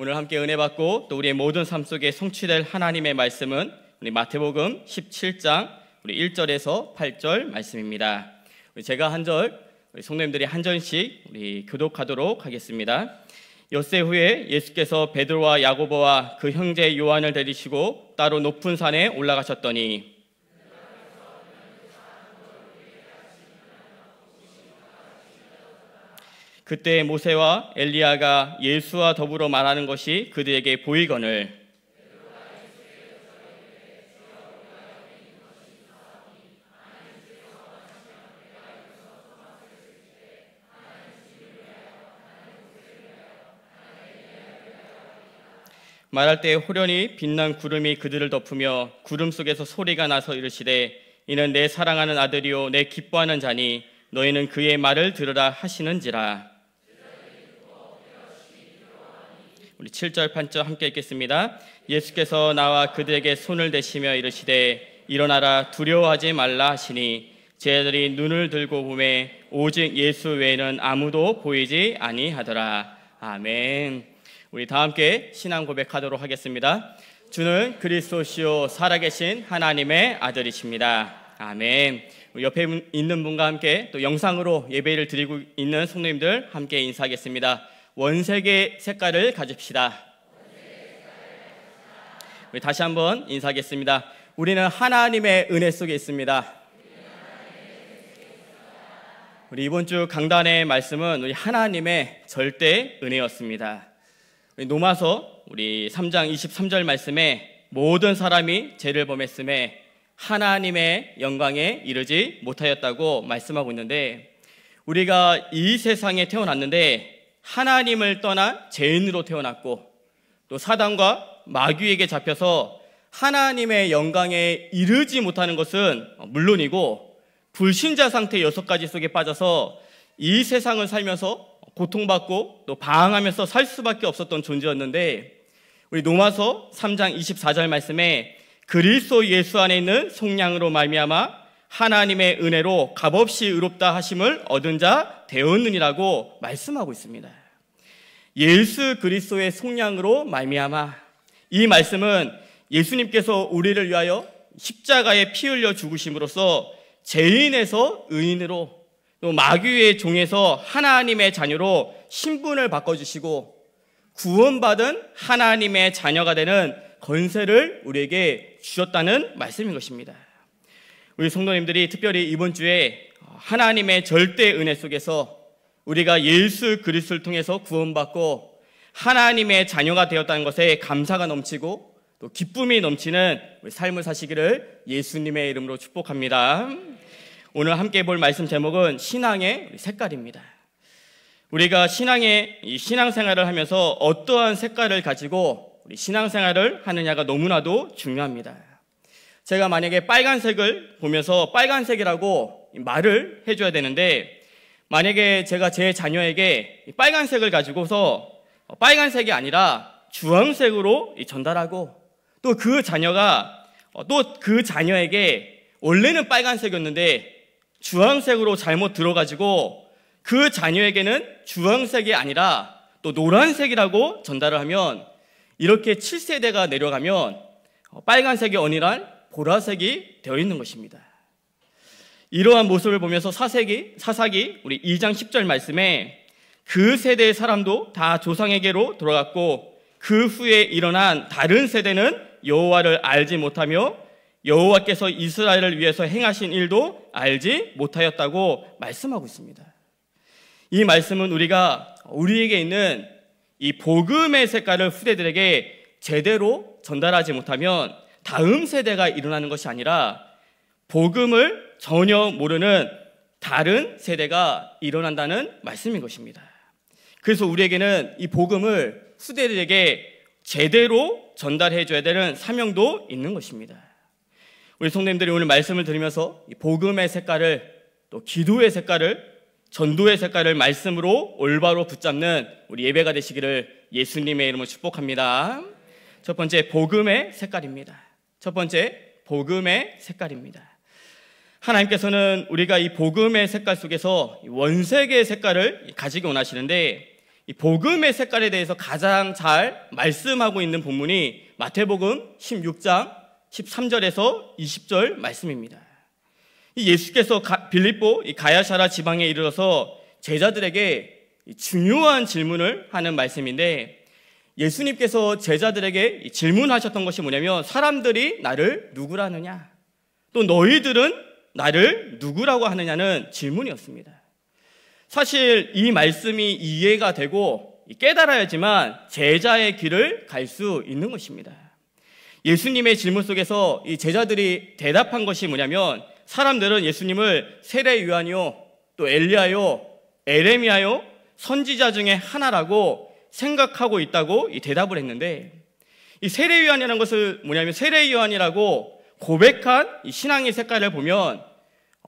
오늘 함께 은혜 받고 또 우리의 모든 삶 속에 성취될 하나님의 말씀은 우리 마태복음 17장 우리 1절에서 8절 말씀입니다. 제가 한 절, 우리 성도님들이 한 절씩 우리 교독하도록 하겠습니다. 엿새 후에 예수께서 베드로와 야고보와 그 형제 요한을 데리시고 따로 높은 산에 올라가셨더니 그때 모세와 엘리야가 예수와 더불어 말하는 것이 그들에게 보이거늘 말할 때 호련히 빛난 구름이 그들을 덮으며 구름 속에서 소리가 나서 이르시되 이는 내 사랑하는 아들이요 내 기뻐하는 자니 너희는 그의 말을 들으라 하시는지라 우리 7절 8절 함께 읽겠습니다. 예수께서 나와 그들에게 손을 대시며 이르시되 일어나라 두려워하지 말라 하시니 제자들이 눈을 들고 보매 오직 예수 외에는 아무도 보이지 아니하더라. 아멘. 우리 다 함께 신앙 고백하도록 하겠습니다. 주는 그리스도시요 살아계신 하나님의 아들이십니다. 아멘. 옆에 있는 분과 함께 또 영상으로 예배를 드리고 있는 성도님들 함께 인사하겠습니다. 원색의 색깔을 가집시다. 우리 다시 한번 인사하겠습니다. 우리는 하나님의 은혜 속에 있습니다. 우리 이번 주 강단의 말씀은 우리 하나님의 절대 은혜였습니다. 우리 노마서 우리 3장 23절 말씀에 모든 사람이 죄를 범했음에 하나님의 영광에 이르지 못하였다고 말씀하고 있는데 우리가 이 세상에 태어났는데 하나님을 떠나 죄인으로 태어났고 또 사단과 마귀에게 잡혀서 하나님의 영광에 이르지 못하는 것은 물론이고 불신자 상태 여섯 가지 속에 빠져서 이 세상을 살면서 고통받고 또 방황하면서 살 수밖에 없었던 존재였는데 우리 노마서 3장 24절 말씀에 그리스도 예수 안에 있는 속량으로 말미암아 하나님의 은혜로 값없이 의롭다 하심을 얻은 자 되었느니라고 말씀하고 있습니다. 예수 그리스도의 속량으로 말미암아 이 말씀은 예수님께서 우리를 위하여 십자가에 피 흘려 죽으심으로써 죄인에서 의인으로 또 마귀의 종에서 하나님의 자녀로 신분을 바꿔주시고 구원받은 하나님의 자녀가 되는 건세를 우리에게 주셨다는 말씀인 것입니다. 우리 성도님들이 특별히 이번 주에 하나님의 절대 은혜 속에서 우리가 예수 그리스도를 통해서 구원받고 하나님의 자녀가 되었다는 것에 감사가 넘치고 또 기쁨이 넘치는 우리 삶을 사시기를 예수님의 이름으로 축복합니다. 오늘 함께 볼 말씀 제목은 신앙의 색깔입니다. 우리가 신앙의 신앙생활을 하면서 어떠한 색깔을 가지고 우리 신앙생활을 하느냐가 너무나도 중요합니다. 제가 만약에 빨간색을 보면서 빨간색이라고 말을 해줘야 되는데 만약에 제가 제 자녀에게 빨간색을 가지고서 어, 빨간색이 아니라 주황색으로 전달하고 또 그 자녀가 어, 또그 자녀에게 원래는 빨간색이었는데 주황색으로 잘못 들어가지고 그 자녀에게는 주황색이 아니라 또 노란색이라고 전달을 하면 이렇게 7세대가 내려가면 어, 빨간색이 아니란 보라색이 되어 있는 것입니다. 이러한 모습을 보면서 사세기, 사사기 우리 2장 10절 말씀에 그 세대의 사람도 다 조상에게로 돌아갔고 그 후에 일어난 다른 세대는 여호와를 알지 못하며 여호와께서 이스라엘을 위해서 행하신 일도 알지 못하였다고 말씀하고 있습니다. 이 말씀은 우리가 우리에게 있는 이 복음의 색깔을 후대들에게 제대로 전달하지 못하면 다음 세대가 일어나는 것이 아니라 복음을 전혀 모르는 다른 세대가 일어난다는 말씀인 것입니다. 그래서 우리에게는 이 복음을 후대들에게 제대로 전달해 줘야 되는 사명도 있는 것입니다. 우리 성도님들이 오늘 말씀을 들으면서 복음의 색깔을 또 기도의 색깔을 전도의 색깔을 말씀으로 올바로 붙잡는 우리 예배가 되시기를 예수님의 이름으로 축복합니다. 첫 번째 복음의 색깔입니다. 첫 번째 복음의 색깔입니다. 하나님께서는 우리가 이 복음의 색깔 속에서 원색의 색깔을 가지기 원하시는데 이 복음의 색깔에 대해서 가장 잘 말씀하고 있는 본문이 마태복음 16장 13절에서 20절 말씀입니다. 예수께서 빌립보 가야샤라 지방에 이르러서 제자들에게 중요한 질문을 하는 말씀인데 예수님께서 제자들에게 질문하셨던 것이 뭐냐면 사람들이 나를 누구라느냐 또 너희들은 나를 누구라고 하느냐는 질문이었습니다. 사실 이 말씀이 이해가 되고 깨달아야지만 제자의 길을 갈 수 있는 것입니다. 예수님의 질문 속에서 이 제자들이 대답한 것이 뭐냐면 사람들은 예수님을 세례 요한이요 또 엘리야요 에레미야요 선지자 중에 하나라고 생각하고 있다고 대답을 했는데 이 세례 요한이라는 것을 뭐냐면 세례 요한이라고 고백한 신앙의 색깔을 보면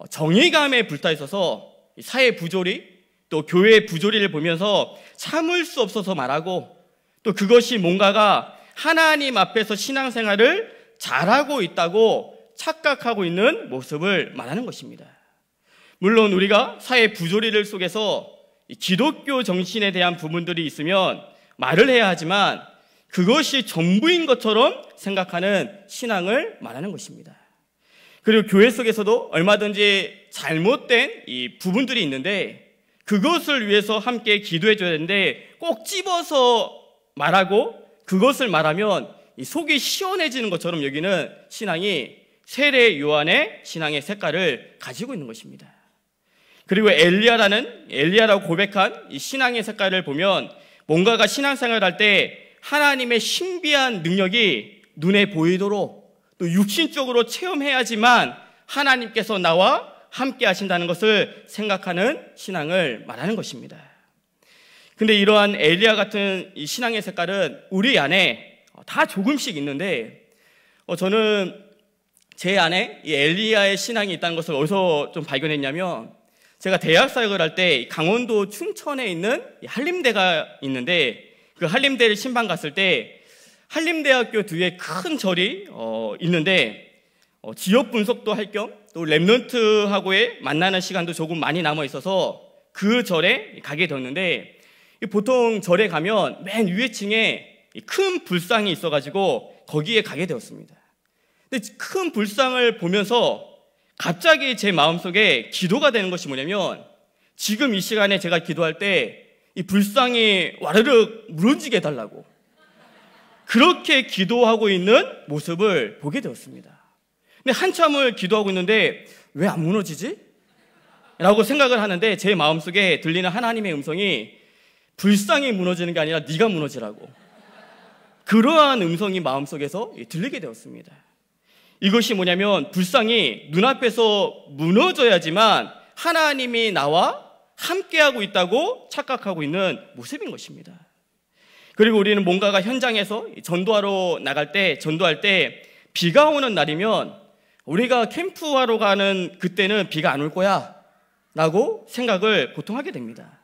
어, 정의감에 불타 있어서 사회 부조리 또 교회 의 부조리를 보면서 참을 수 없어서 말하고 또 그것이 뭔가가 하나님 앞에서 신앙생활을 잘하고 있다고 착각하고 있는 모습을 말하는 것입니다. 물론 우리가 사회 부조리를 속에서 기독교 정신에 대한 부분들이 있으면 말을 해야 하지만 그것이 전부인 것처럼 생각하는 신앙을 말하는 것입니다. 그리고 교회 속에서도 얼마든지 잘못된 이 부분들이 있는데 그것을 위해서 함께 기도해 줘야 되는데 꼭 집어서 말하고 그것을 말하면 속이 시원해지는 것처럼 여기는 신앙이 세례 요한의 신앙의 색깔을 가지고 있는 것입니다. 그리고 엘리아라는엘리아라고 고백한 이 신앙의 색깔을 보면 뭔가가 신앙생활 할때 하나님의 신비한 능력이 눈에 보이도록 또 육신적으로 체험해야지만 하나님께서 나와 함께 하신다는 것을 생각하는 신앙을 말하는 것입니다. 근데 이러한 엘리야 같은 신앙의 색깔은 우리 안에 다 조금씩 있는데 어, 저는 제 안에 이 엘리야의 신앙이 있다는 것을 어디서 좀 발견했냐면 제가 대학 사역을 할 때 강원도 춘천에 있는 한림대가 있는데 그 한림대를 신방 갔을 때 한림대학교 뒤에 큰 절이 어, 있는데 어, 지역 분석도 할 겸또 랩런트하고의 만나는 시간도 조금 많이 남아 있어서 그 절에 가게 되었는데 보통 절에 가면 맨 위에 층에 큰 불상이 있어가지고 거기에 가게 되었습니다. 근데 큰 불상을 보면서 갑자기 제 마음속에 기도가 되는 것이 뭐냐면 지금 이 시간에 제가 기도할 때 이 불상이 와르르 무너지게 해달라고 그렇게 기도하고 있는 모습을 보게 되었습니다. 근데 한참을 기도하고 있는데 왜 안 무너지지? 라고 생각을 하는데 제 마음속에 들리는 하나님의 음성이 불쌍히 무너지는 게 아니라 네가 무너지라고 그러한 음성이 마음속에서 들리게 되었습니다. 이것이 뭐냐면 불쌍히 눈앞에서 무너져야지만 하나님이 나와 함께하고 있다고 착각하고 있는 모습인 것입니다. 그리고 우리는 뭔가가 현장에서 전도하러 나갈 때, 전도할 때 비가 오는 날이면 우리가 캠프하러 가는 그때는 비가 안 올 거야 라고 생각을 보통 하게 됩니다.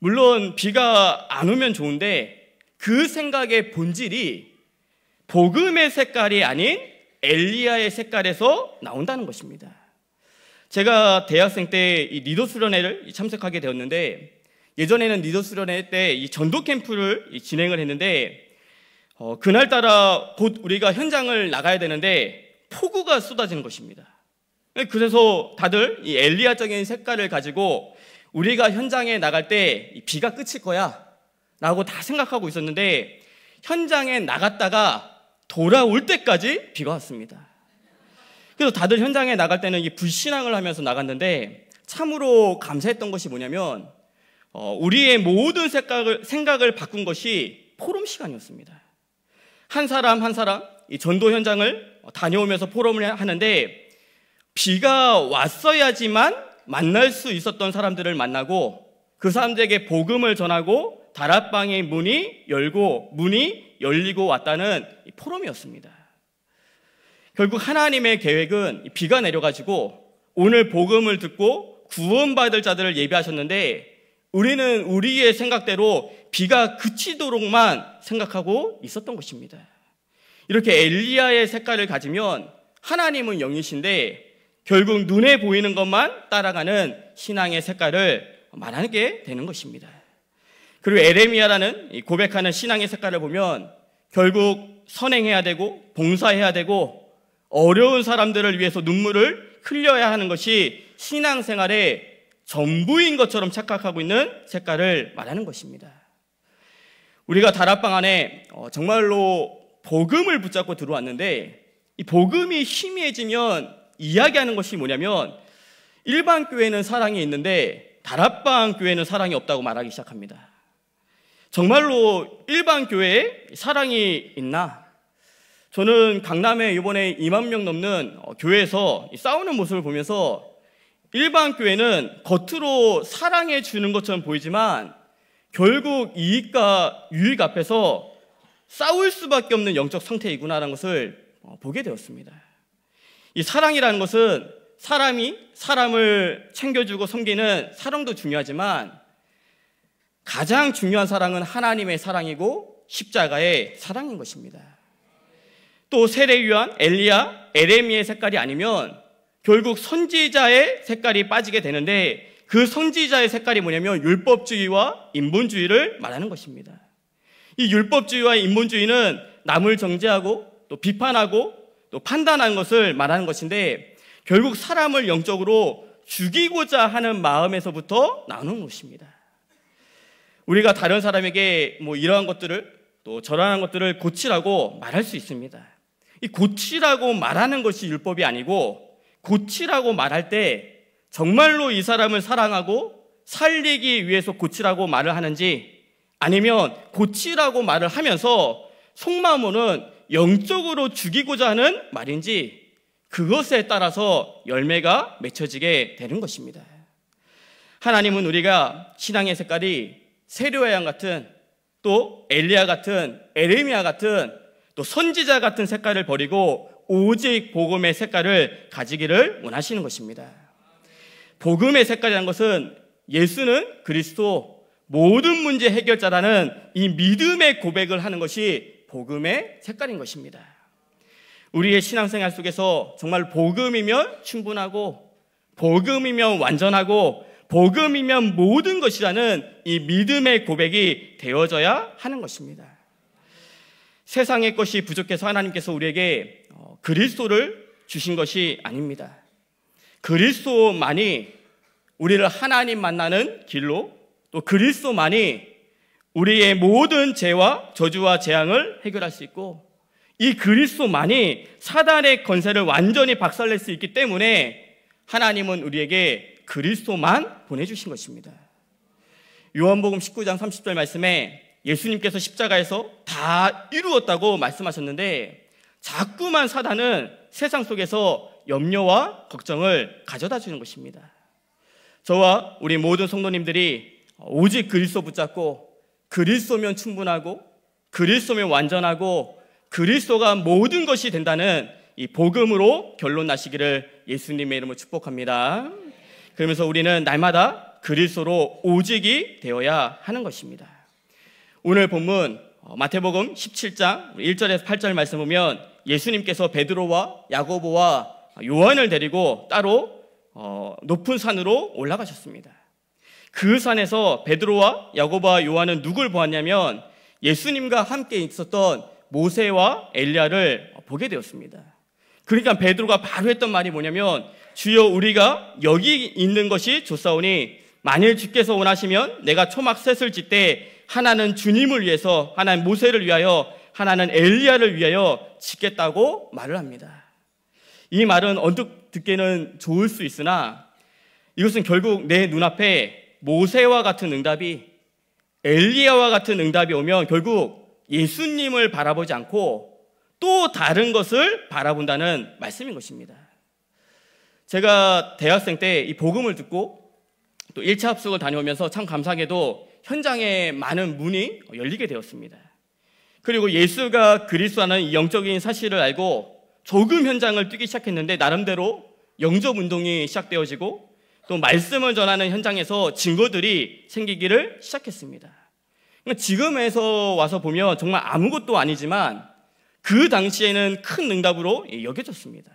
물론 비가 안 오면 좋은데 그 생각의 본질이 복음의 색깔이 아닌 엘리야의 색깔에서 나온다는 것입니다. 제가 대학생 때 이 리더 수련회를 참석하게 되었는데 예전에는 리더 수련회 때 이 전도 캠프를 진행을 했는데 어, 그날따라 곧 우리가 현장을 나가야 되는데 폭우가 쏟아지는 것입니다. 네, 그래서 다들 이엘리아적인 색깔을 가지고 우리가 현장에 나갈 때 비가 끝일 거야 라고 다 생각하고 있었는데 현장에 나갔다가 돌아올 때까지 비가 왔습니다. 그래서 다들 현장에 나갈 때는 이 불신앙을 하면서 나갔는데 참으로 감사했던 것이 뭐냐면 어, 우리의 모든 생각을, 생각을 바꾼 것이 포럼 시간이었습니다. 한 사람 한 사람 이 전도 현장을 다녀오면서 포럼을 하는데 비가 왔어야지만 만날 수 있었던 사람들을 만나고 그 사람들에게 복음을 전하고 다락방의 문이 열고 문이 열리고 왔다는 포럼이었습니다. 결국 하나님의 계획은 비가 내려가지고 오늘 복음을 듣고 구원받을 자들을 예비하셨는데 우리는 우리의 생각대로 비가 그치도록만 생각하고 있었던 것입니다. 이렇게 엘리야의 색깔을 가지면 하나님은 영이신데 결국 눈에 보이는 것만 따라가는 신앙의 색깔을 말하게 되는 것입니다. 그리고 에레미야라는 고백하는 신앙의 색깔을 보면 결국 선행해야 되고 봉사해야 되고 어려운 사람들을 위해서 눈물을 흘려야 하는 것이 신앙생활의 전부인 것처럼 착각하고 있는 색깔을 말하는 것입니다. 우리가 다락방 안에 어, 정말로 복음을 붙잡고 들어왔는데 이 복음이 희미해지면 이야기하는 것이 뭐냐면 일반 교회는 사랑이 있는데 다락방 교회는 사랑이 없다고 말하기 시작합니다. 정말로 일반 교회에 사랑이 있나? 저는 강남에 이번에 2만 명 넘는 어, 교회에서 싸우는 모습을 보면서 일반 교회는 겉으로 사랑해 주는 것처럼 보이지만 결국 이익과 유익 앞에서 싸울 수밖에 없는 영적 상태이구나라는 것을 어, 보게 되었습니다. 이 사랑이라는 것은 사람이 사람을 챙겨주고 섬기는 사랑도 중요하지만 가장 중요한 사랑은 하나님의 사랑이고 십자가의 사랑인 것입니다. 또 세례 요한, 엘리야, 에레미의 색깔이 아니면 결국 선지자의 색깔이 빠지게 되는데 그 선지자의 색깔이 뭐냐면 율법주의와 인본주의를 말하는 것입니다. 이 율법주의와 인본주의는 남을 정죄하고 또 비판하고 또 판단한 것을 말하는 것인데 결국 사람을 영적으로 죽이고자 하는 마음에서부터 나오는 것입니다. 우리가 다른 사람에게 뭐 이러한 것들을 또 저러한 것들을 고치라고 말할 수 있습니다. 이 고치라고 말하는 것이 율법이 아니고 고치라고 말할 때 정말로 이 사람을 사랑하고 살리기 위해서 고치라고 말을 하는지 아니면 고치라고 말을 하면서 속마음으로는 영적으로 죽이고자 하는 말인지 그것에 따라서 열매가 맺혀지게 되는 것입니다. 하나님은 우리가 신앙의 색깔이 세례와양 같은 또 엘리야 같은 에레미야 같은 또 선지자 같은 색깔을 버리고 오직 복음의 색깔을 가지기를 원하시는 것입니다. 복음의 색깔이라는 것은 예수는 그리스도 모든 문제 해결자라는 이 믿음의 고백을 하는 것이 복음의 색깔인 것입니다. 우리의 신앙생활 속에서 정말 복음이면 충분하고 복음이면 완전하고 복음이면 모든 것이라는 이 믿음의 고백이 되어져야 하는 것입니다. 세상의 것이 부족해서 하나님께서 우리에게 그리스도를 주신 것이 아닙니다. 그리스도만이 우리를 하나님 만나는 길로 또 그리스도만이 우리의 모든 죄와 저주와 재앙을 해결할 수 있고 이 그리스도만이 사단의 건세를 완전히 박살낼 수 있기 때문에 하나님은 우리에게 그리스도만 보내주신 것입니다. 요한복음 19장 30절 말씀에 예수님께서 십자가에서 다 이루었다고 말씀하셨는데 자꾸만 사단은 세상 속에서 염려와 걱정을 가져다 주는 것입니다. 저와 우리 모든 성도님들이 오직 그리스도 붙잡고 그리스도면 충분하고 그리스도면 완전하고 그리스도가 모든 것이 된다는 이 복음으로 결론 나시기를 예수님의 이름으로 축복합니다. 그러면서 우리는 날마다 그리스도로 오직이 되어야 하는 것입니다. 오늘 본문 어, 마태복음 17장 1절에서 8절 말씀 보면 예수님께서 베드로와 야고보와 요한을 데리고 따로 어, 높은 산으로 올라가셨습니다. 그 산에서 베드로와 야고보와 요한은 누굴 보았냐면 예수님과 함께 있었던 모세와 엘리야를 보게 되었습니다. 그러니까 베드로가 바로 했던 말이 뭐냐면 주여 우리가 여기 있는 것이 좋사오니 만일 주께서 원하시면 내가 초막 셋을 짓되 하나는 주님을 위해서, 하나는 모세를 위하여, 하나는 엘리야를 위하여 짓겠다고 말을 합니다. 이 말은 언뜻 듣기에는 좋을 수 있으나 이것은 결국 내 눈앞에 모세와 같은 응답이 엘리야와 같은 응답이 오면 결국 예수님을 바라보지 않고 또 다른 것을 바라본다는 말씀인 것입니다. 제가 대학생 때 이 복음을 듣고 또 1차 합숙을 다녀오면서 참 감사하게도 현장에 많은 문이 열리게 되었습니다. 그리고 예수가 그리스도라는 영적인 사실을 알고 조금 현장을 뛰기 시작했는데 나름대로 영접 운동이 시작되어지고 또 말씀을 전하는 현장에서 증거들이 생기기를 시작했습니다. 그러니까 지금에서 와서 보면 정말 아무것도 아니지만 그 당시에는 큰 응답으로 예, 여겨졌습니다.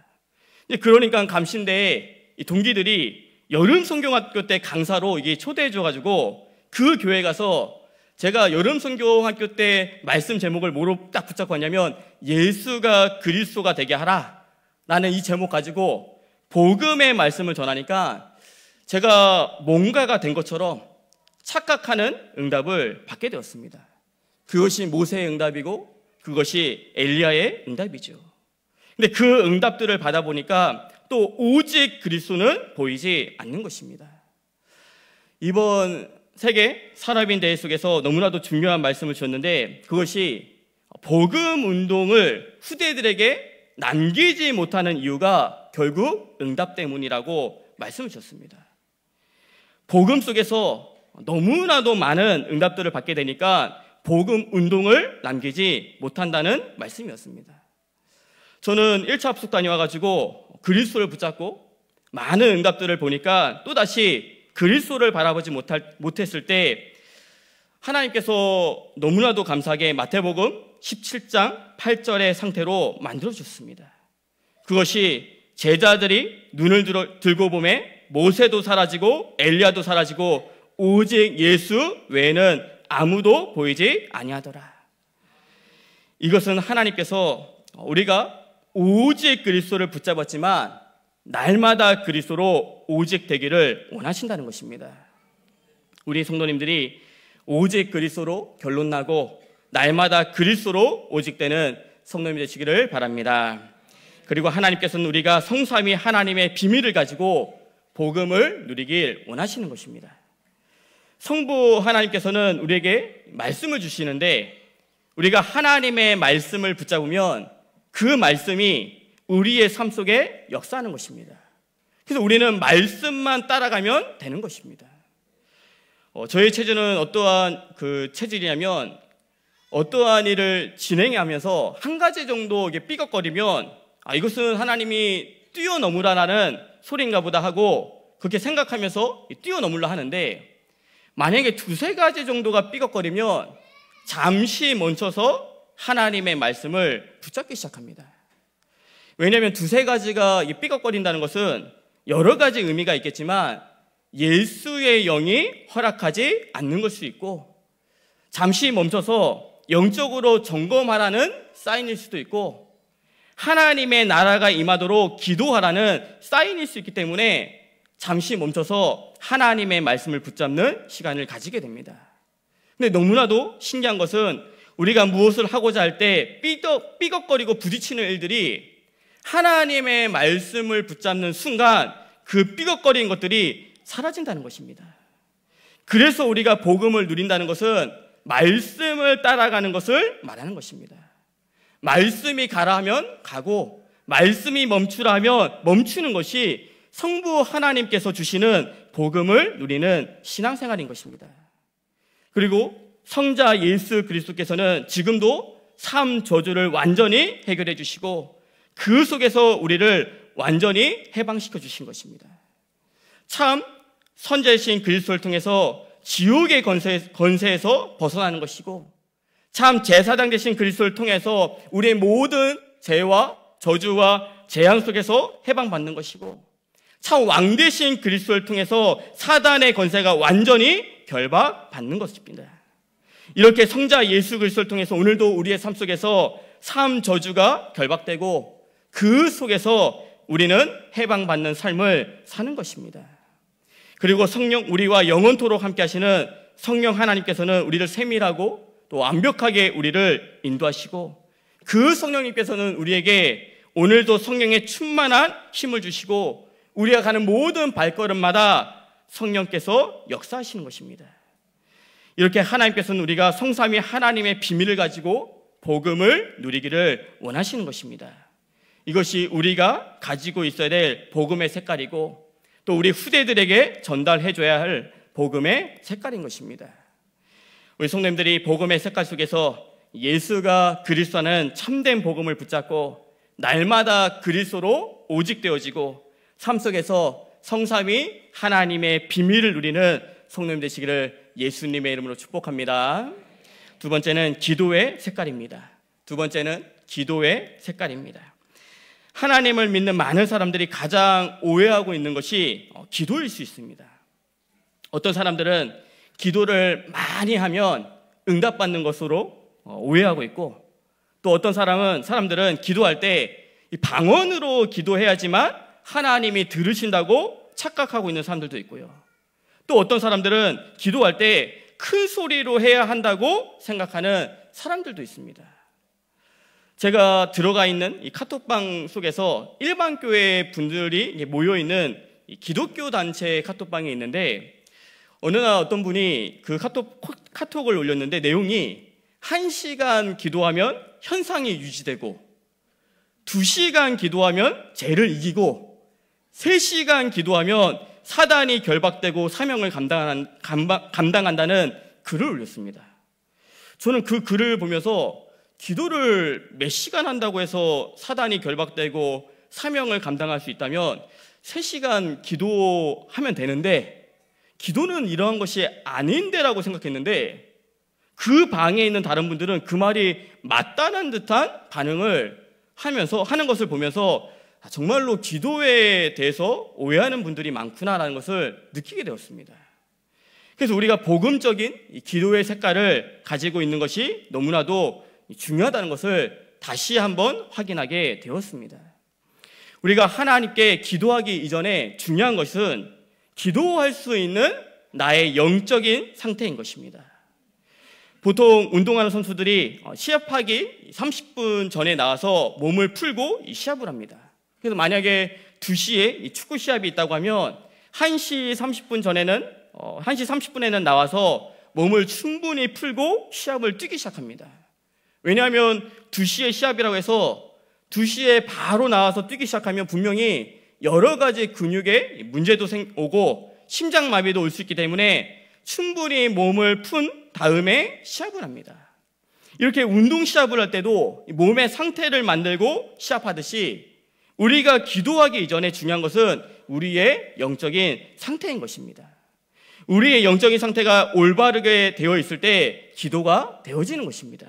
그러니까 감신대 동기들이 여름 성경학교 때 강사로 이게 초대해 줘가지고 그 교회 가서 제가 여름 선교 학교 때 말씀 제목을 뭐로 딱 붙잡고 왔냐면 예수가 그리스도가 되게 하라. 라는 이 제목 가지고 복음의 말씀을 전하니까 제가 뭔가가 된 것처럼 착각하는 응답을 받게 되었습니다. 그것이 모세의 응답이고 그것이 엘리야의 응답이죠. 근데 그 응답들을 받아보니까 또 오직 그리스도는 보이지 않는 것입니다. 이번 세계 산업인 대회 속에서 너무나도 중요한 말씀을 주셨는데 그것이 복음 운동을 후대들에게 남기지 못하는 이유가 결국 응답 때문이라고 말씀을 주셨습니다. 복음 속에서 너무나도 많은 응답들을 받게 되니까 복음 운동을 남기지 못한다는 말씀이었습니다. 저는 1차 합숙 다녀와가지고 그리스도를 붙잡고 많은 응답들을 보니까 또다시 그리스도를 바라보지 못할, 못했을 때 하나님께서 너무나도 감사하게 마태복음 17장 8절의 상태로 만들어 주습니다 그것이 제자들이 눈을 들어, 들고 보매 모세도 사라지고 엘리야도 사라지고 오직 예수 외에는 아무도 보이지 아니하더라. 이것은 하나님께서 우리가 오직 그리스도를 붙잡았지만 날마다 그리스도로 오직 되기를 원하신다는 것입니다. 우리 성도님들이 오직 그리스도로 결론 나고 날마다 그리스도로 오직 되는 성도님 되시기를 바랍니다. 그리고 하나님께서는 우리가 성삼위 하나님의 비밀을 가지고 복음을 누리길 원하시는 것입니다. 성부 하나님께서는 우리에게 말씀을 주시는데 우리가 하나님의 말씀을 붙잡으면 그 말씀이 우리의 삶 속에 역사하는 것입니다. 그래서 우리는 말씀만 따라가면 되는 것입니다. 어, 저의 체질은 어떠한 그 체질이냐면 어떠한 일을 진행하면서 한 가지 정도 이게 삐걱거리면 아 이것은 하나님이 뛰어넘으라는 소리인가 보다 하고 그렇게 생각하면서 뛰어넘으려 하는데 만약에 두세 가지 정도가 삐걱거리면 잠시 멈춰서 하나님의 말씀을 붙잡기 시작합니다. 왜냐하면 두세 가지가 삐걱거린다는 것은 여러 가지 의미가 있겠지만 예수의 영이 허락하지 않는 것이 있고 잠시 멈춰서 영적으로 점검하라는 사인일 수도 있고 하나님의 나라가 임하도록 기도하라는 사인일 수 있기 때문에 잠시 멈춰서 하나님의 말씀을 붙잡는 시간을 가지게 됩니다. 근데 너무나도 신기한 것은 우리가 무엇을 하고자 할 때 삐걱, 삐걱거리고 부딪히는 일들이 하나님의 말씀을 붙잡는 순간 그 삐걱거리는 것들이 사라진다는 것입니다. 그래서 우리가 복음을 누린다는 것은 말씀을 따라가는 것을 말하는 것입니다. 말씀이 가라 하면 가고 말씀이 멈추라 면 멈추는 것이 성부 하나님께서 주시는 복음을 누리는 신앙생활인 것입니다. 그리고 성자 예수 그리스도께서는 지금도 삶 저주를 완전히 해결해 주시고 그 속에서 우리를 완전히 해방시켜 주신 것입니다. 참 선제신 그리스도를 통해서 지옥의 건세, 에서 벗어나는 것이고 참 제사장 되신 그리스도를 통해서 우리의 모든 죄와 저주와 재앙 속에서 해방받는 것이고 참 왕 되신 그리스도를 통해서 사단의 건세가 완전히 결박받는 것입니다. 이렇게 성자 예수 그리스도를 통해서 오늘도 우리의 삶 속에서 삶 저주가 결박되고 그 속에서 우리는 해방받는 삶을 사는 것입니다. 그리고 성령, 우리와 영원토록 함께 하시는 성령 하나님께서는 우리를 세밀하고 또 완벽하게 우리를 인도하시고 그 성령님께서는 우리에게 오늘도 성령의 충만한 힘을 주시고 우리가 가는 모든 발걸음마다 성령께서 역사하시는 것입니다. 이렇게 하나님께서는 우리가 성삼위 하나님의 비밀을 가지고 복음을 누리기를 원하시는 것입니다. 이것이 우리가 가지고 있어야 될 복음의 색깔이고 또 우리 후대들에게 전달해줘야 할 복음의 색깔인 것입니다. 우리 성님들이 복음의 색깔 속에서 예수가 그리스도는 참된 복음을 붙잡고 날마다 그리스도로 오직되어지고 삶 속에서 성삼이 하나님의 비밀을 누리는 성님 되시기를 예수님의 이름으로 축복합니다. 두 번째는 기도의 색깔입니다. 두 번째는 기도의 색깔입니다. 하나님을 믿는 많은 사람들이 가장 오해하고 있는 것이 어, 기도일 수 있습니다. 어떤 사람들은 기도를 많이 하면 응답받는 것으로 어, 오해하고 있고 또 어떤 사람은 사람들은 기도할 때 방언으로 기도해야지만 하나님이 들으신다고 착각하고 있는 사람들도 있고요. 또 어떤 사람들은 기도할 때 큰 소리로 해야 한다고 생각하는 사람들도 있습니다. 제가 들어가 있는 이 카톡방 속에서 일반 교회 분들이 모여 있는 기독교 단체 카톡방이 있는데 어느 날 어떤 분이 그 카톡 카톡을 올렸는데 내용이 1시간 기도하면 현상이 유지되고 2시간 기도하면 죄를 이기고 3시간 기도하면 사단이 결박되고 사명을 감당한, 감당한다는 글을 올렸습니다. 저는 그 글을 보면서 기도를 몇 시간 한다고 해서 사단이 결박되고 사명을 감당할 수 있다면 3시간 기도하면 되는데 기도는 이러한 것이 아닌데라고 생각했는데 그 방에 있는 다른 분들은 그 말이 맞다는 듯한 반응을 하면서 하는 것을 보면서 아, 정말로 기도에 대해서 오해하는 분들이 많구나라는 것을 느끼게 되었습니다. 그래서 우리가 복음적인 기도의 색깔을 가지고 있는 것이 너무나도 중요하다는 것을 다시 한번 확인하게 되었습니다. 우리가 하나님께 기도하기 이전에 중요한 것은 기도할 수 있는 나의 영적인 상태인 것입니다. 보통 운동하는 선수들이 어, 시합하기 30분 전에 나와서 몸을 풀고 시합을 합니다. 그래서 만약에 2시에 축구 시합이 있다고 하면 1시 30분 전에는 1시 어, 30분에는 나와서 몸을 충분히 풀고 시합을 뛰기 시작합니다. 왜냐하면 2시에 시합이라고 해서 2시에 바로 나와서 뛰기 시작하면 분명히 여러 가지 근육에 문제도 오고 심장마비도 올 수 있기 때문에 충분히 몸을 푼 다음에 시합을 합니다. 이렇게 운동 시합을 할 때도 몸의 상태를 만들고 시합하듯이 우리가 기도하기 이전에 중요한 것은 우리의 영적인 상태인 것입니다. 우리의 영적인 상태가 올바르게 되어 있을 때 기도가 되어지는 것입니다.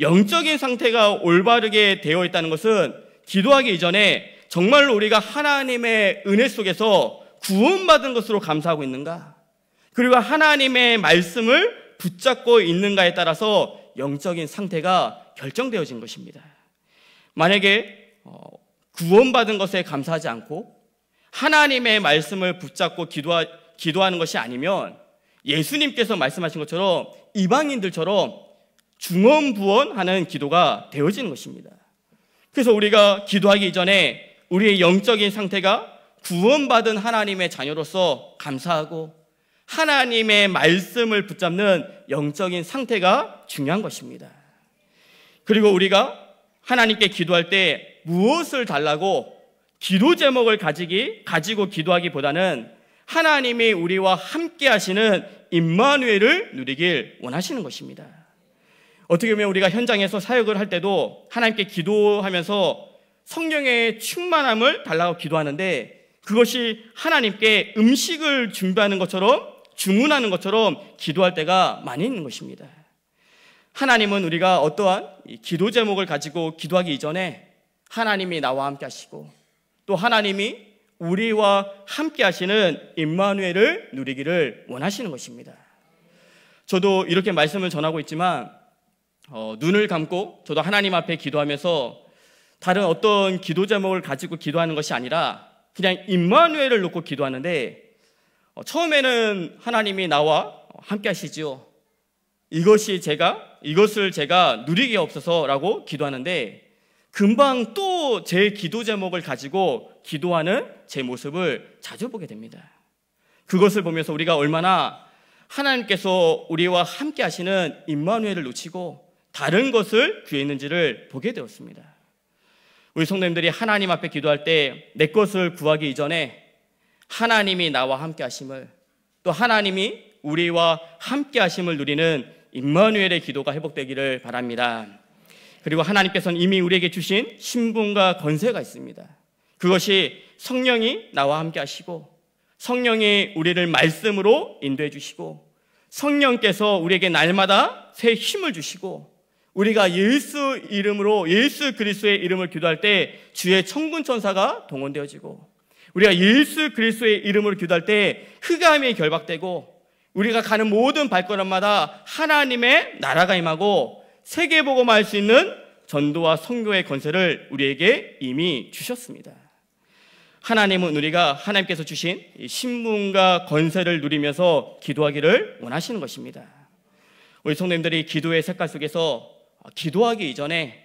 영적인 상태가 올바르게 되어 있다는 것은 기도하기 이전에 정말 우리가 하나님의 은혜 속에서 구원받은 것으로 감사하고 있는가? 그리고 하나님의 말씀을 붙잡고 있는가에 따라서 영적인 상태가 결정되어진 것입니다. 만약에 어, 구원받은 것에 감사하지 않고 하나님의 말씀을 붙잡고 기도하, 기도하는 것이 아니면 예수님께서 말씀하신 것처럼 이방인들처럼 중원부원하는 기도가 되어지는 것입니다. 그래서 우리가 기도하기 전에 우리의 영적인 상태가 구원받은 하나님의 자녀로서 감사하고 하나님의 말씀을 붙잡는 영적인 상태가 중요한 것입니다. 그리고 우리가 하나님께 기도할 때 무엇을 달라고 기도 제목을 가지기 가지고 기도하기보다는 하나님이 우리와 함께 하시는 임마누엘을 누리길 원하시는 것입니다. 어떻게 보면 우리가 현장에서 사역을 할 때도 하나님께 기도하면서 성령의 충만함을 달라고 기도하는데 그것이 하나님께 음식을 준비하는 것처럼 주문하는 것처럼 기도할 때가 많이 있는 것입니다. 하나님은 우리가 어떠한 기도 제목을 가지고 기도하기 이전에 하나님이 나와 함께 하시고 또 하나님이 우리와 함께 하시는 임마누엘을 누리기를 원하시는 것입니다. 저도 이렇게 말씀을 전하고 있지만 어, 눈을 감고 저도 하나님 앞에 기도하면서 다른 어떤 기도 제목을 가지고 기도하는 것이 아니라 그냥 임마누엘을 놓고 기도하는데 어, 처음에는 하나님이 나와 함께 하시지요. 이것이 제가 이것을 제가 누리기 없어서라고 기도하는데 금방 또 제 기도 제목을 가지고 기도하는 제 모습을 자주 보게 됩니다. 그것을 보면서 우리가 얼마나 하나님께서 우리와 함께 하시는 임마누엘을 놓치고 다른 것을 귀했는지를 보게 되었습니다. 우리 성도님들이 하나님 앞에 기도할 때 내 것을 구하기 이전에 하나님이 나와 함께 하심을 또 하나님이 우리와 함께 하심을 누리는 임마누엘의 기도가 회복되기를 바랍니다. 그리고 하나님께서는 이미 우리에게 주신 신분과 권세가 있습니다. 그것이 성령이 나와 함께 하시고 성령이 우리를 말씀으로 인도해 주시고 성령께서 우리에게 날마다 새 힘을 주시고 우리가 예수 이름으로 예수 그리스도의 이름을 기도할 때 주의 천군 천사가 동원되어지고 우리가 예수 그리스도의 이름으로 기도할 때 흑암이 결박되고 우리가 가는 모든 발걸음마다 하나님의 나라가 임하고 세계 복음할 수 있는 전도와 성교의 권세를 우리에게 이미 주셨습니다. 하나님은 우리가 하나님께서 주신 신문과 권세를 누리면서 기도하기를 원하시는 것입니다. 우리 성도님들이 기도의 색깔 속에서 어, 기도하기 이전에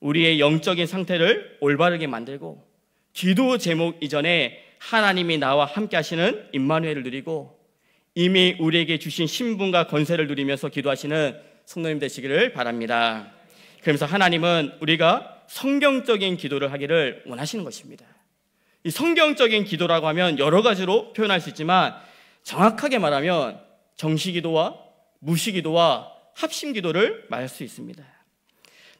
우리의 영적인 상태를 올바르게 만들고 기도 제목 이전에 하나님이 나와 함께 하시는 임마누엘을 누리고 이미 우리에게 주신 신분과 권세를 누리면서 기도하시는 성도님 되시기를 바랍니다. 그러면서 하나님은 우리가 성경적인 기도를 하기를 원하시는 것입니다. 이 성경적인 기도라고 하면 여러 가지로 표현할 수 있지만 정확하게 말하면 정시 기도와 무시 기도와 합심 기도를 말할 수 있습니다.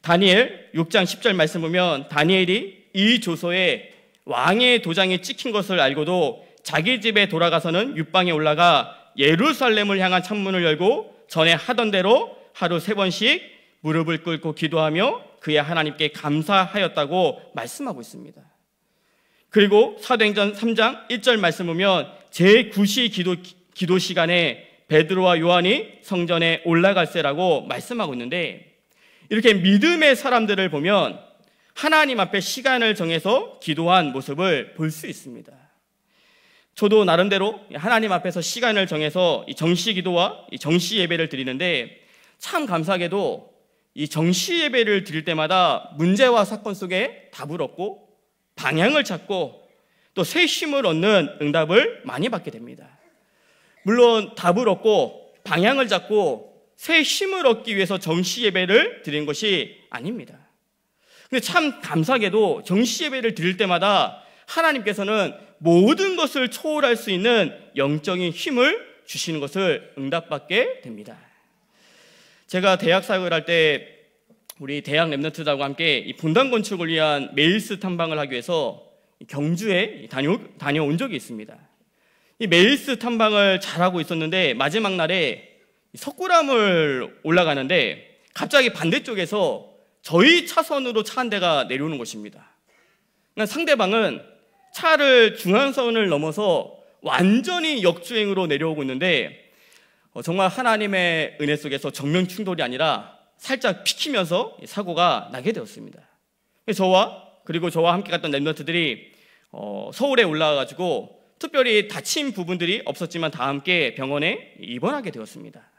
다니엘 6장 10절 말씀 보면 다니엘이 이 조서에 왕의 도장이 찍힌 것을 알고도 자기 집에 돌아가서는 육방에 올라가 예루살렘을 향한 창문을 열고 전에 하던 대로 하루 세 번씩 무릎을 꿇고 기도하며 그의 하나님께 감사하였다고 말씀하고 있습니다. 그리고 사도행전 3장 1절 말씀 보면 제9시 기도, 기도 시간에 베드로와 요한이 성전에 올라갈세라고 말씀하고 있는데 이렇게 믿음의 사람들을 보면 하나님 앞에 시간을 정해서 기도한 모습을 볼 수 있습니다. 저도 나름대로 하나님 앞에서 시간을 정해서 이 정시 기도와 이 정시 예배를 드리는데 참 감사하게도 이 정시 예배를 드릴 때마다 문제와 사건 속에 답을 얻고 방향을 찾고 또세심을 얻는 응답을 많이 받게 됩니다. 물론 답을 얻고 방향을 잡고 새 힘을 얻기 위해서 정시 예배를 드린 것이 아닙니다. 근데 참 감사하게도 정시 예배를 드릴 때마다 하나님께서는 모든 것을 초월할 수 있는 영적인 힘을 주시는 것을 응답받게 됩니다. 제가 대학 사역을 할 때 우리 대학 랩런트들과 함께 이 분당 건축을 위한 메일스 탐방을 하기 위해서 경주에 다녀, 다녀온 적이 있습니다. 이 메일스 탐방을 잘하고 있었는데 마지막 날에 석굴암을 올라가는데 갑자기 반대쪽에서 저희 차선으로 차 한 대가 내려오는 것입니다. 그러니까 상대방은 차를 중앙선을 넘어서 완전히 역주행으로 내려오고 있는데 어, 정말 하나님의 은혜 속에서 정면 충돌이 아니라 살짝 피키면서 사고가 나게 되었습니다. 저와 그리고 저와 함께 갔던 랩런트들이 어, 서울에 올라와가지고 특별히 다친 부분들이 없었지만 다 함께 병원에 입원하게 되었습니다.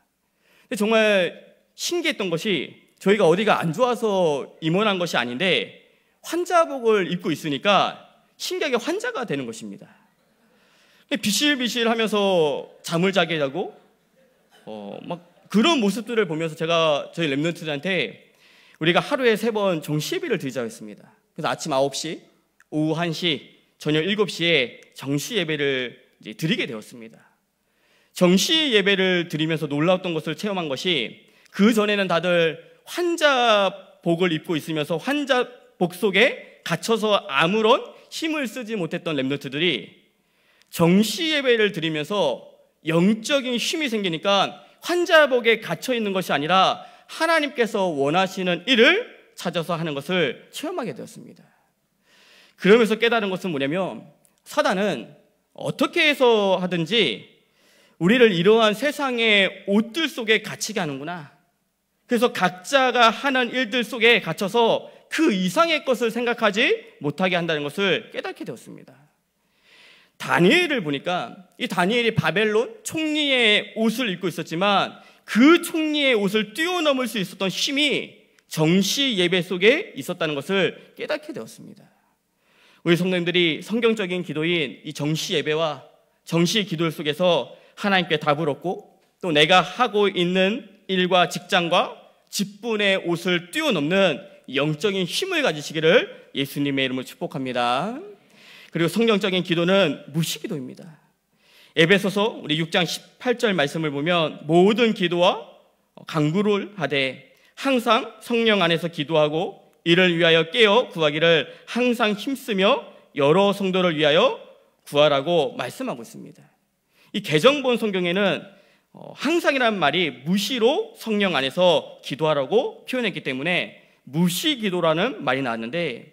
정말 신기했던 것이 저희가 어디가 안 좋아서 임원한 것이 아닌데 환자복을 입고 있으니까 신기하게 환자가 되는 것입니다. 비실비실 하면서 잠을 자게 하고 어, 막 그런 모습들을 보면서 제가 저희 랩런트들한테 우리가 하루에 세 번 정시비를 드리자고 했습니다. 그래서 아침 9시, 오후 1시, 저녁 7시에 정시 예배를 드리게 되었습니다. 정시 예배를 드리면서 놀라웠던 것을 체험한 것이 그 전에는 다들 환자복을 입고 있으면서 환자복 속에 갇혀서 아무런 힘을 쓰지 못했던 렘노트들이 정시 예배를 드리면서 영적인 힘이 생기니까 환자복에 갇혀 있는 것이 아니라 하나님께서 원하시는 일을 찾아서 하는 것을 체험하게 되었습니다. 그러면서 깨달은 것은 뭐냐면 사단은 어떻게 해서 하든지 우리를 이러한 세상의 옷들 속에 갇히게 하는구나. 그래서 각자가 하는 일들 속에 갇혀서 그 이상의 것을 생각하지 못하게 한다는 것을 깨닫게 되었습니다. 다니엘을 보니까 이 다니엘이 바벨론 총리의 옷을 입고 있었지만 그 총리의 옷을 뛰어넘을 수 있었던 힘이 정시 예배 속에 있었다는 것을 깨닫게 되었습니다. 우리 성도님들이 성경적인 기도인 이 정시 예배와 정시 기도 속에서 하나님께 답을 얻고 또 내가 하고 있는 일과 직장과 직분의 옷을 뛰어넘는 영적인 힘을 가지시기를 예수님의 이름으로 축복합니다. 그리고 성경적인 기도는 무시기도입니다. 에베소서 우리 6장 18절 말씀을 보면 모든 기도와 강구를 하되 항상 성령 안에서 기도하고 이를 위하여 깨어 구하기를 항상 힘쓰며 여러 성도를 위하여 구하라고 말씀하고 있습니다. 이 개정본 성경에는 어, 항상이라는 말이 무시로 성령 안에서 기도하라고 표현했기 때문에 무시 기도라는 말이 나왔는데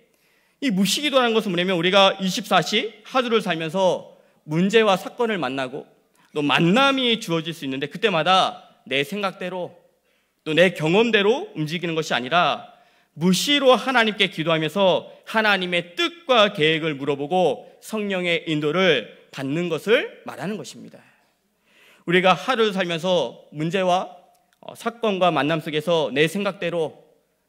이 무시 기도라는 것은 뭐냐면 우리가 24시 하루를 살면서 문제와 사건을 만나고 또 만남이 주어질 수 있는데 그때마다 내 생각대로 또 내 경험대로 움직이는 것이 아니라 무시로 하나님께 기도하면서 하나님의 뜻과 계획을 물어보고 성령의 인도를 받는 것을 말하는 것입니다. 우리가 하루를 살면서 문제와 어, 사건과 만남 속에서 내 생각대로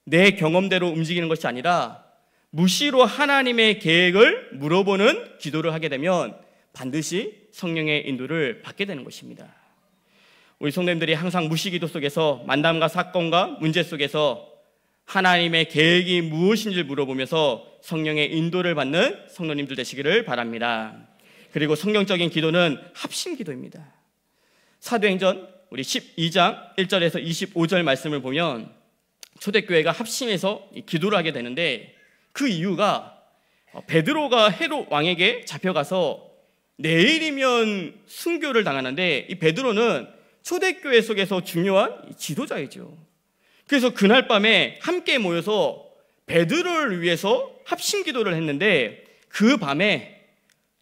내 경험대로 움직이는 것이 아니라 무시로 하나님의 계획을 물어보는 기도를 하게 되면 반드시 성령의 인도를 받게 되는 것입니다. 우리 성도님들이 항상 무시기도 속에서 만남과 사건과 문제 속에서 하나님의 계획이 무엇인지 물어보면서 성령의 인도를 받는 성도님들 되시기를 바랍니다. 그리고 성경적인 기도는 합심 기도입니다. 사도행전 우리 12장 1절에서 25절 말씀을 보면 초대교회가 합심해서 기도를 하게 되는데 그 이유가 어, 베드로가 헤롯 왕에게 잡혀가서 내일이면 순교를 당하는데 이 베드로는 초대교회 속에서 중요한 지도자이죠. 그래서 그날 밤에 함께 모여서 베드로를 위해서 합심 기도를 했는데 그 밤에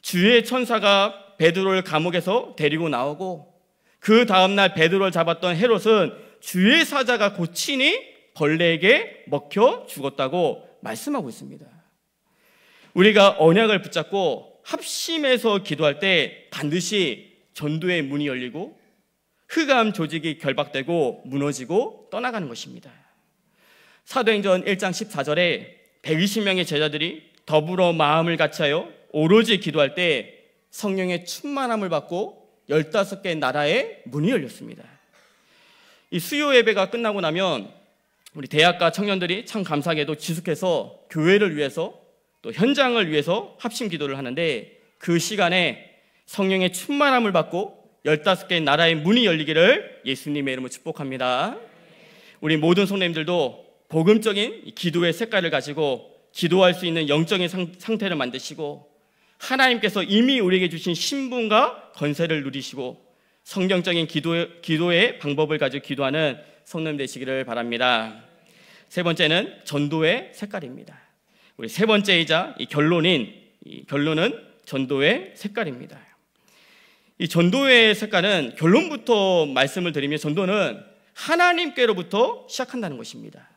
주의 천사가 베드로를 감옥에서 데리고 나오고 그 다음날 베드로를 잡았던 헤롯은 주의 사자가 고치니 벌레에게 먹혀 죽었다고 말씀하고 있습니다. 우리가 언약을 붙잡고 합심해서 기도할 때 반드시 전도의 문이 열리고 흑암 조직이 결박되고 무너지고 떠나가는 것입니다. 사도행전 1장 14절에 120명의 제자들이 더불어 마음을 같이하여 오로지 기도할 때 성령의 충만함을 받고 15개의 나라에 문이 열렸습니다. 이 수요 예배가 끝나고 나면 우리 대학과 청년들이 참 감사하게도 지속해서 교회를 위해서 또 현장을 위해서 합심 기도를 하는데 그 시간에 성령의 충만함을 받고 15개의 나라의 문이 열리기를 예수님의 이름으로 축복합니다. 우리 모든 성님들도 복음적인 기도의 색깔을 가지고 기도할 수 있는 영적인 상, 태를 만드시고 하나님께서 이미 우리에게 주신 신분과 권세를 누리시고 성경적인 기도, 기도의 방법을 가지고 기도하는 성님 되시기를 바랍니다. 세 번째는 전도의 색깔입니다. 우리 세 번째이자 이 결론인 이 결론은 전도의 색깔입니다. 이 전도의 색깔은 결론부터 말씀을 드리면 전도는 하나님께로부터 시작한다는 것입니다.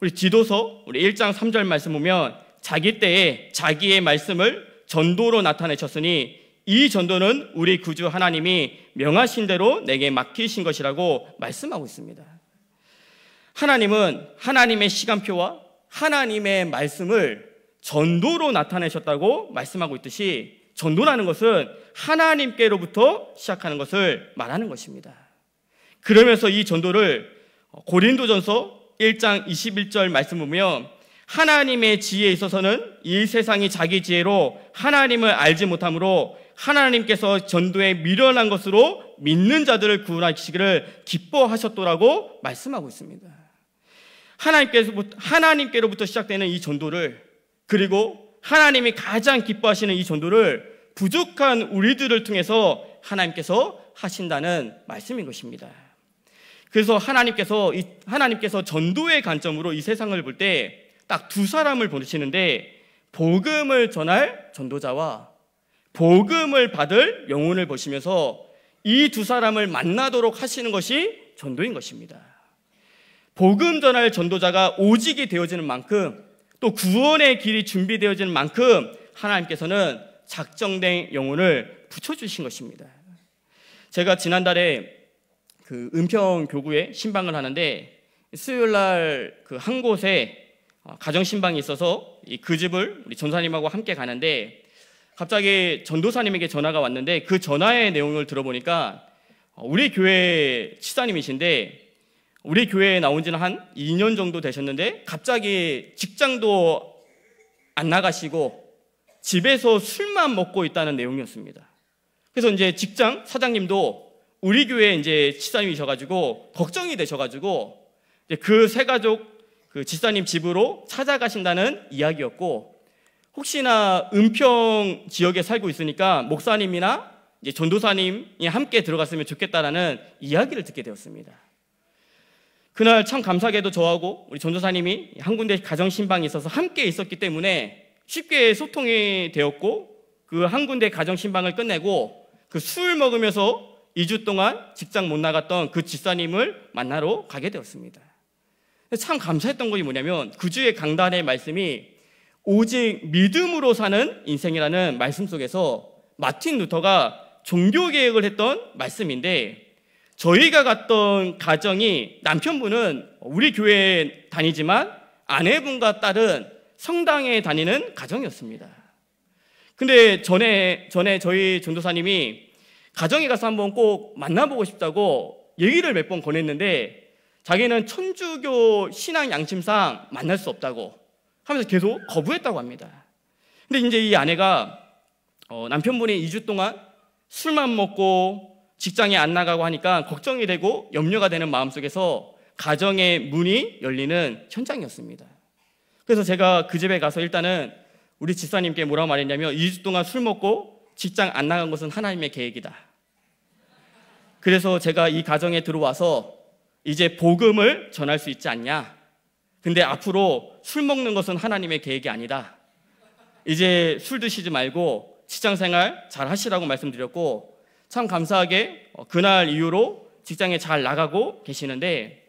우리 지도서 우리 1장 3절 말씀 보면 자기 때에 자기의 말씀을 전도로 나타내셨으니 이 전도는 우리 구주 하나님이 명하신 대로 내게 맡기신 것이라고 말씀하고 있습니다. 하나님은 하나님의 시간표와 하나님의 말씀을 전도로 나타내셨다고 말씀하고 있듯이 전도라는 것은 하나님께로부터 시작하는 것을 말하는 것입니다. 그러면서 이 전도를 고린도전서 1장 21절 말씀 보면 하나님의 지혜에 있어서는 이 세상이 자기 지혜로 하나님을 알지 못하므로 하나님께서 전도에 미련한 것으로 믿는 자들을 구원하시기를 기뻐하셨더라고 말씀하고 있습니다. 하나님께서 하나님께로부터 시작되는 이 전도를 그리고 하나님이 가장 기뻐하시는 이 전도를 부족한 우리들을 통해서 하나님께서 하신다는 말씀인 것입니다. 그래서 하나님께서 하나님께서 전도의 관점으로 이 세상을 볼때 딱두 사람을 보내시는데 복음을 전할 전도자와 복음을 받을 영혼을 보시면서 이 두 사람을 만나도록 하시는 것이 전도인 것입니다. 복음 전할 전도자가 오직이 되어지는 만큼 또 구원의 길이 준비되어지는 만큼 하나님께서는 작정된 영혼을 붙여주신 것입니다. 제가 지난달에 그 은평 교구에 신방을 하는데 수요일 날 그 한 곳에 어, 가정 신방이 있어서 그 집을 우리 전사님하고 함께 가는데 갑자기 전도사님에게 전화가 왔는데 그 전화의 내용을 들어보니까 어, 우리 교회 치사님이신데 우리 교회에 나온 지는 한 2년 정도 되셨는데 갑자기 직장도 안 나가시고 집에서 술만 먹고 있다는 내용이었습니다. 그래서 이제 직장 사장님도 우리 교회 이제 치사님이셔가지고 걱정이 되셔가지고 그 세 가족 그 집사님 집으로 찾아가신다는 이야기였고 혹시나 은평 지역에 살고 있으니까 목사님이나 이제 전도사님이 함께 들어갔으면 좋겠다라는 이야기를 듣게 되었습니다. 그날 참 감사하게도 저하고 우리 전도사님이 한 군데 가정 신방이 있어서 함께 있었기 때문에 쉽게 소통이 되었고 그 한 군데 가정 신방을 끝내고 그 술 먹으면서 2주 동안 직장 못 나갔던 그 집사님을 만나러 가게 되었습니다. 참 감사했던 것이 뭐냐면 그 주의 강단의 말씀이 오직 믿음으로 사는 인생이라는 말씀 속에서 마틴 루터가 종교 개혁을 했던 말씀인데 저희가 갔던 가정이 남편분은 우리 교회에 다니지만 아내분과 딸은 성당에 다니는 가정이었습니다. 근데 전에 전에 저희 전도사님이 가정에 가서 한번 꼭 만나보고 싶다고 얘기를 몇 번 권했는데 자기는 천주교 신앙 양심상 만날 수 없다고 하면서 계속 거부했다고 합니다. 근데 이제 이 아내가 어, 남편분이 2주 동안 술만 먹고 직장에 안 나가고 하니까 걱정이 되고 염려가 되는 마음 속에서 가정의 문이 열리는 현장이었습니다. 그래서 제가 그 집에 가서 일단은 우리 집사님께 뭐라고 말했냐면 2주 동안 술 먹고 직장 안 나간 것은 하나님의 계획이다. 그래서 제가 이 가정에 들어와서 이제 복음을 전할 수 있지 않냐? 근데 앞으로 술 먹는 것은 하나님의 계획이 아니다. 이제 술 드시지 말고 직장 생활 잘 하시라고 말씀드렸고 참 감사하게 그날 이후로 직장에 잘 나가고 계시는데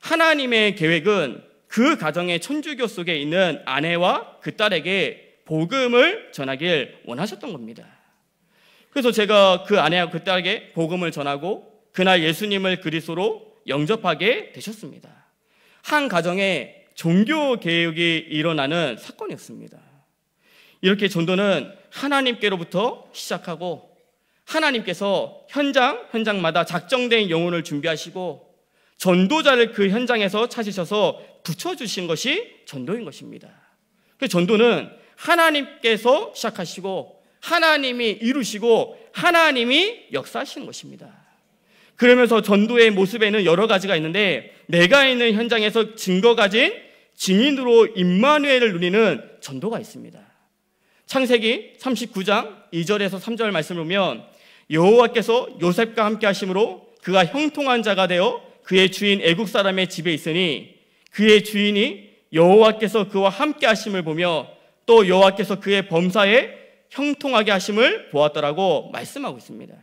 하나님의 계획은 그 가정의 천주교 속에 있는 아내와 그 딸에게 복음을 전하길 원하셨던 겁니다. 그래서 제가 그 아내와 그 딸에게 복음을 전하고 그날 예수님을 그리스로 영접하게 되셨습니다. 한 가정에 종교 개혁이 일어나는 사건이었습니다. 이렇게 전도는 하나님께로부터 시작하고 하나님께서 현장 현장마다 작정된 영혼을 준비하시고 전도자를 그 현장에서 찾으셔서 붙여 주신 것이 전도인 것입니다. 그 전도는 하나님께서 시작하시고 하나님이 이루시고 하나님이 역사하시 것입니다. 그러면서 전도의 모습에는 여러 가지가 있는데 내가 있는 현장에서 증거 가진 증인으로 임마누엘을 누리는 전도가 있습니다. 창세기 39장 2절에서 3절 말씀을 보면 여호와께서 요셉과 함께 하심으로 그가 형통한 자가 되어 그의 주인 애국 사람의 집에 있으니 그의 주인이 여호와께서 그와 함께 하심을 보며 또 여호와께서 그의 범사에 형통하게 하심을 보았더라고 말씀하고 있습니다.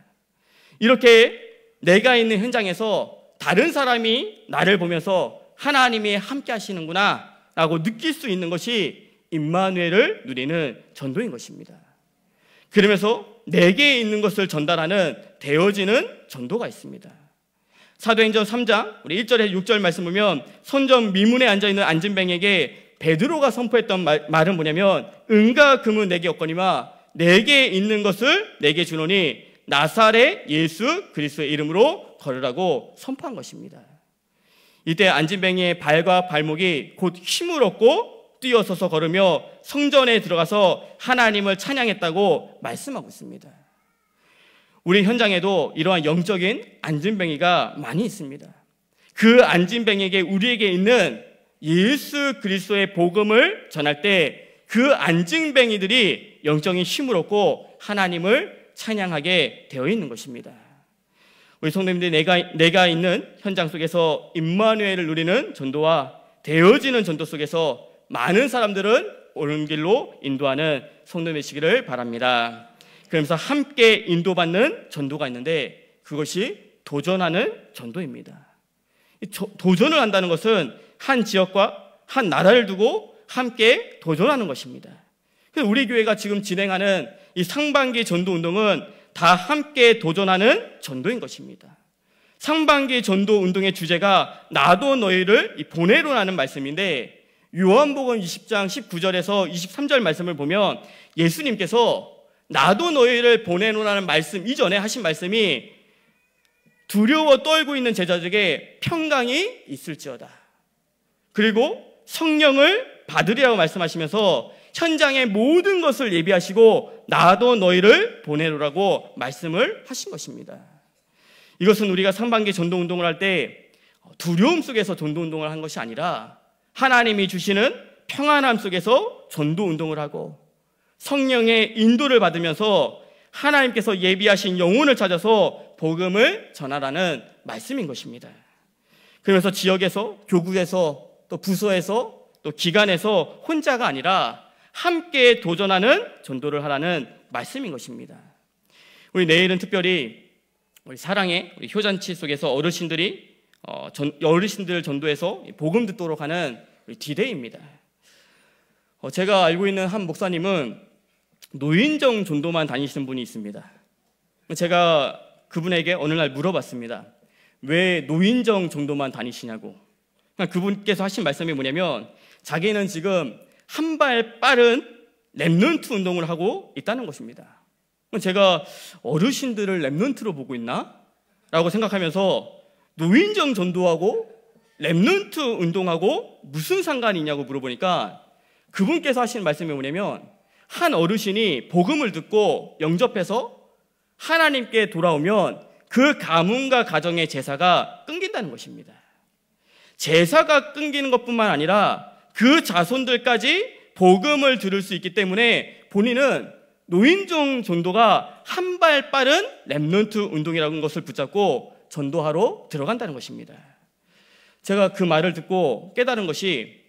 이렇게 내가 있는 현장에서 다른 사람이 나를 보면서 하나님이 함께 하시는구나 라고 느낄 수 있는 것이 임마누엘을 누리는 전도인 것입니다. 그러면서 내게 있는 것을 전달하는 되어지는 전도가 있습니다. 사도행전 3장 우리 1절에 서 6절 말씀 보면 선전 미문에 앉아 있는 안진뱅에게 베드로가 선포했던 말, 말은 뭐냐면 은과 금은 내게 없거니와 내게 있는 것을 내게 주노니 나사렛 예수 그리스도의 이름으로 걸으라고 선포한 것입니다. 이때 안진뱅이의 발과 발목이 곧 힘을 얻고 뛰어서서 걸으며 성전에 들어가서 하나님을 찬양했다고 말씀하고 있습니다. 우리 현장에도 이러한 영적인 안진뱅이가 많이 있습니다. 그 안진뱅이에게 우리에게 있는 예수 그리스도의 복음을 전할 때 그 안진뱅이들이 영적인 힘을 얻고 하나님을 찬양하게 되어 있는 것입니다. 우리 성도님들 내가 내가 있는 현장 속에서 임마누엘을 누리는 전도와 되어지는 전도 속에서 많은 사람들은 옳은 길로 인도하는 성도님이시기를 바랍니다. 그러면서 함께 인도받는 전도가 있는데 그것이 도전하는 전도입니다. 도전을 한다는 것은 한 지역과 한 나라를 두고 함께 도전하는 것입니다. 우리 교회가 지금 진행하는 이 상반기 전도 운동은 다 함께 도전하는 전도인 것입니다. 상반기 전도 운동의 주제가 나도 너희를 보내로라는 말씀인데 요한복음 20장 19절에서 23절 말씀을 보면 예수님께서 나도 너희를 보내노라는 말씀 이전에 하신 말씀이 두려워 떨고 있는 제자들에게 평강이 있을지어다. 그리고 성령을 받으리라고 말씀하시면서 현장의 모든 것을 예비하시고 나도 너희를 보내로라고 말씀을 하신 것입니다. 이것은 우리가 상반기 전도운동을 할 때 두려움 속에서 전도운동을 한 것이 아니라 하나님이 주시는 평안함 속에서 전도운동을 하고 성령의 인도를 받으면서 하나님께서 예비하신 영혼을 찾아서 복음을 전하라는 말씀인 것입니다. 그러서 지역에서, 교구에서, 또 부서에서, 또 기관에서 혼자가 아니라 함께 도전하는 전도를 하라는 말씀인 것입니다. 우리 내일은 특별히 우리 사랑의 우리 효잔치 속에서 어르신들이 어, 전, 어르신들 전도해서 복음 듣도록 하는 디데이입니다. 어, 제가 알고 있는 한 목사님은 노인정 전도만 다니시는 분이 있습니다. 제가 그분에게 어느 날 물어봤습니다. 왜 노인정 정도만 다니시냐고. 그러니까 그분께서 하신 말씀이 뭐냐면 자기는 지금 한발 빠른 랩런트 운동을 하고 있다는 것입니다. 제가 어르신들을 랩런트로 보고 있나? 라고 생각하면서 노인정 전도하고 랩런트 운동하고 무슨 상관이 있냐고 물어보니까 그분께서 하신 말씀이 뭐냐면 한 어르신이 복음을 듣고 영접해서 하나님께 돌아오면 그 가문과 가정의 제사가 끊긴다는 것입니다. 제사가 끊기는 것뿐만 아니라 그 자손들까지 복음을 들을 수 있기 때문에 본인은 노인종 전도가 한 발 빠른 랩런트 운동이라는 것을 붙잡고 전도하러 들어간다는 것입니다. 제가 그 말을 듣고 깨달은 것이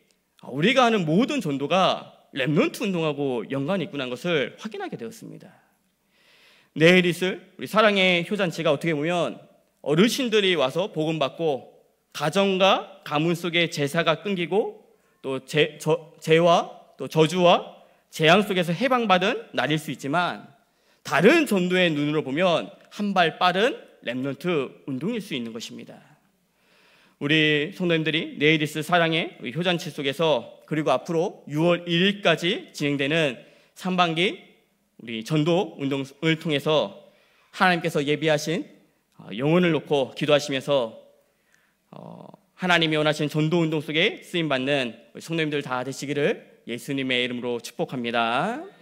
아, 우리가 하는 모든 전도가 랩런트 운동하고 연관이 있구나 것을 확인하게 되었습니다. 내일 있을 우리 사랑의 효잔치가 어떻게 보면 어르신들이 와서 복음 받고 가정과 가문 속의 제사가 끊기고 또 재, 저, 재와 또 저주와 재앙 속에서 해방받은 날일 수 있지만 다른 전도의 눈으로 보면 한 발 빠른 랩런트 운동일 수 있는 것입니다. 우리 성도님들이 네이디스 사랑의 효잔치 속에서 그리고 앞으로 6월 1일까지 진행되는 상반기 우리 전도 운동을 통해서 하나님께서 예비하신 어, 영혼을 놓고 기도하시면서 어, 하나님이 원하시는 전도 운동 속에 쓰임 받는 성도님들 다 되시기를 예수님의 이름으로 축복합니다.